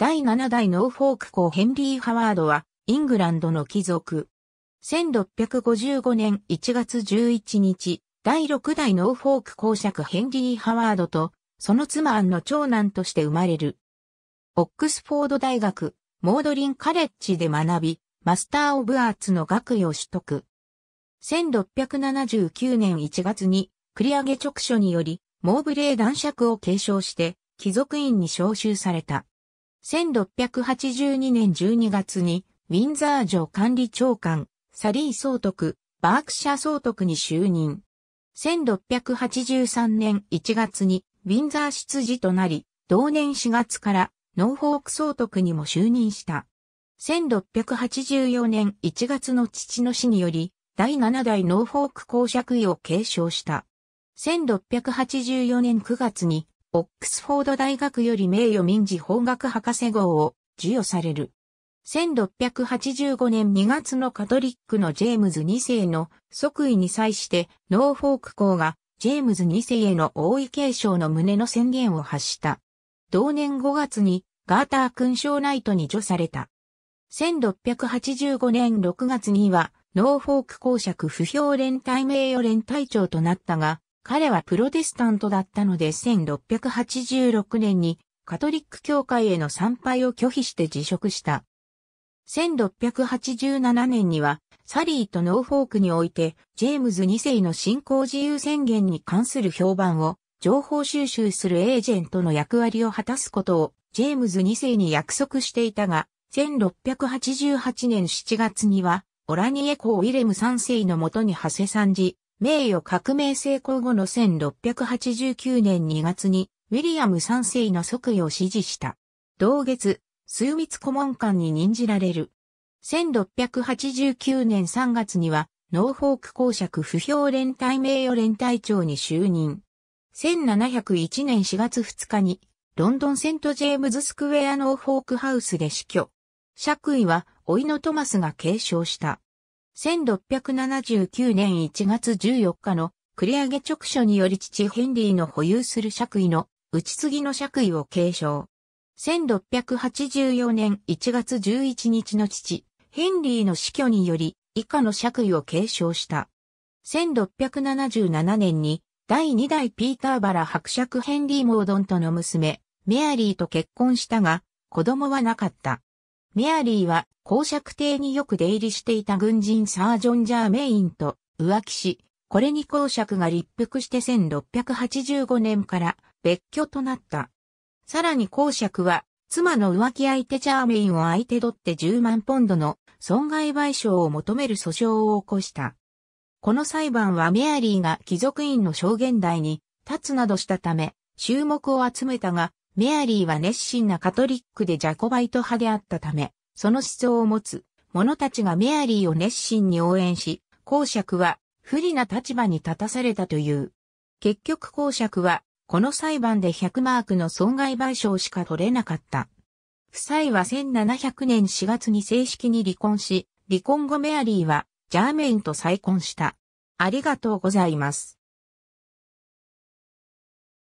第7代ノーフォーク公ヘンリー・ハワードは、イングランドの貴族。1655年1月11日、第6代ノーフォーク公爵ヘンリー・ハワードと、その妻アンの長男として生まれる。オックスフォード大学、モードリンカレッジで学び、マスター・オブ・アーツの学位を取得。1679年1月に、繰り上げ直書により、モーブレー男爵を継承して、貴族院に召集された。1682年12月に、ウィンザー城管理長官、サリー総督、バークシャ総督に就任。1683年1月に、ウィンザー執事となり、同年4月からノーフォーク総督にも就任した。1684年1月の父の死により、第7代ノーフォーク公爵位を継承した。1684年9月にオックスフォード大学より名誉民事法学博士号を授与される。1685年2月のカトリックのジェームズ2世の即位に際してノーフォーク校がジェームズ2世への王位継承の旨の宣言を発した。同年5月にガーター勲章ナイトに除された。1685年6月にはノーフォーク公爵不評連隊名誉連隊長となったが、彼はプロテスタントだったので1686年にカトリック教会への参拝を拒否して辞職した。1687年にはサリーとノーフォークにおいてジェームズ2世の信仰自由宣言に関する評判を情報収集するエージェントの役割を果たすことをジェームズ2世に約束していたが、1688年7月にはオラニエー・ウィレム3世のもとに長谷参事、名誉革命成功後の1689年2月に、ウィリアム3世の即位を支持した。同月、枢密顧問官に任じられる。1689年3月には、ノーフォーク公爵不評連隊名誉連隊長に就任。1701年4月2日に、ロンドンセントジェームズスクウェアノーフォークハウスで死去。爵位は、いのトマスが継承した。1679年1月14日の繰り上げ直書により父ヘンリーの保有する爵位の打ち継ぎの爵位を継承。1684年1月11日の父、ヘンリーの死去により以下の爵位を継承した。1677年に第2代ピーターバラ伯爵ヘンリー・モードンとの娘、メアリーと結婚したが、子供はなかった。メアリーは公爵邸によく出入りしていた軍人サージョン・ジャーメインと浮気し、これに公爵が立腹して1685年から別居となった。さらに公爵は妻の浮気相手ジャーメインを相手取って10万ポンドの損害賠償を求める訴訟を起こした。この裁判はメアリーが貴族院の証言台に立つなどしたため、注目を集めたが、メアリーは熱心なカトリックでジャコバイト派であったため、その思想を持つ者たちがメアリーを熱心に応援し、公爵は不利な立場に立たされたという。結局公爵は、この裁判で100マークの損害賠償しか取れなかった。夫妻は1700年4月に正式に離婚し、離婚後メアリーはジャーメインと再婚した。ありがとうございます。